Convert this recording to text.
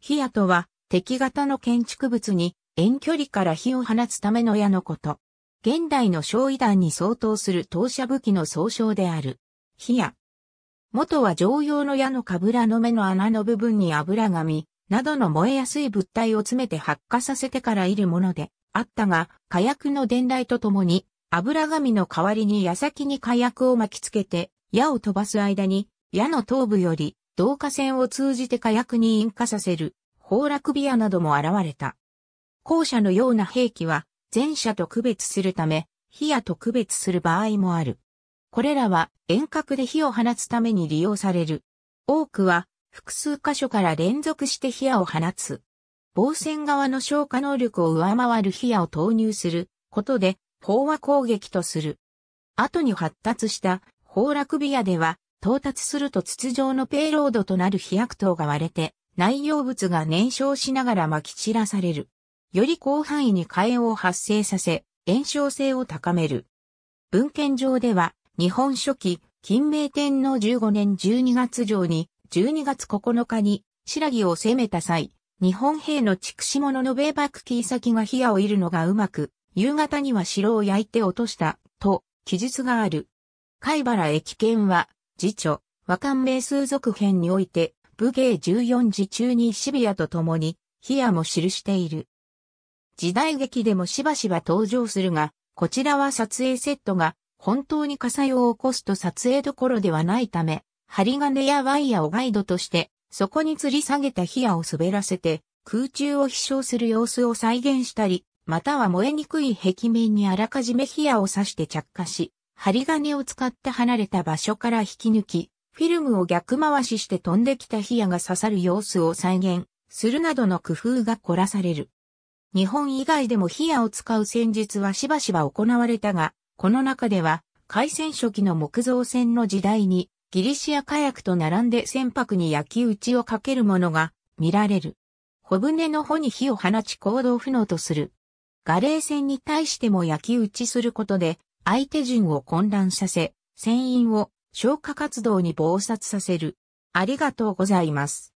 火矢とは、敵型の建築物に遠距離から火を放つための矢のこと。現代の焼夷弾に相当する投射武器の総称である。火矢。元は常用の矢のかぶらの目の穴の部分に油紙などの燃えやすい物体を詰めて発火させてからいるものであったが、火薬の伝来とともに油紙の代わりに矢先に火薬を巻きつけて矢を飛ばす間に矢の頭部より導火線を通じて火薬に引火させる崩落ビアなども現れた。後者のような兵器は前者と区別するため、火矢と区別する場合もある。これらは遠隔で火を放つために利用される。多くは複数箇所から連続して火矢を放つ。防戦側の消火能力を上回る火矢を投入することで飽和攻撃とする。後に発達した崩落ビアでは到達すると筒状のペイロードとなる飛躍頭が割れて内容物が燃焼しながら撒き散らされる。より広範囲に火炎を発生させ、炎症性を高める。文献上では、日本初期、金明天皇15年12月上に、12月9日に、白木を攻めた際、日本兵の畜死者の米幕キー先が火矢を射るのがうまく、夕方には城を焼いて落とした、と、記述がある。貝原駅見は、次著、和漢名数族編において、武芸14時中にシビアと共に、ヒアも記している。時代劇でもしばしば登場するが、こちらは撮影セットが本当に火災を起こすと撮影どころではないため、針金やワイヤをガイドとして、そこに吊り下げたヒアを滑らせて、空中を飛翔する様子を再現したり、または燃えにくい壁面にあらかじめヒアを刺して着火し、針金を使って離れた場所から引き抜き、フィルムを逆回しして飛んできたヒ矢が刺さる様子を再現するなどの工夫が凝らされる。日本以外でもヒ矢を使う戦術はしばしば行われたが、この中では、海戦初期の木造船の時代に、ギリシア火薬と並んで船舶に焼き打ちをかけるものが見られる。小舟の帆に火を放ち行動不能とする。ガレー船に対しても焼き打ちすることで、相手陣を混乱させ、船員を消火活動に忙殺させる。ありがとうございます。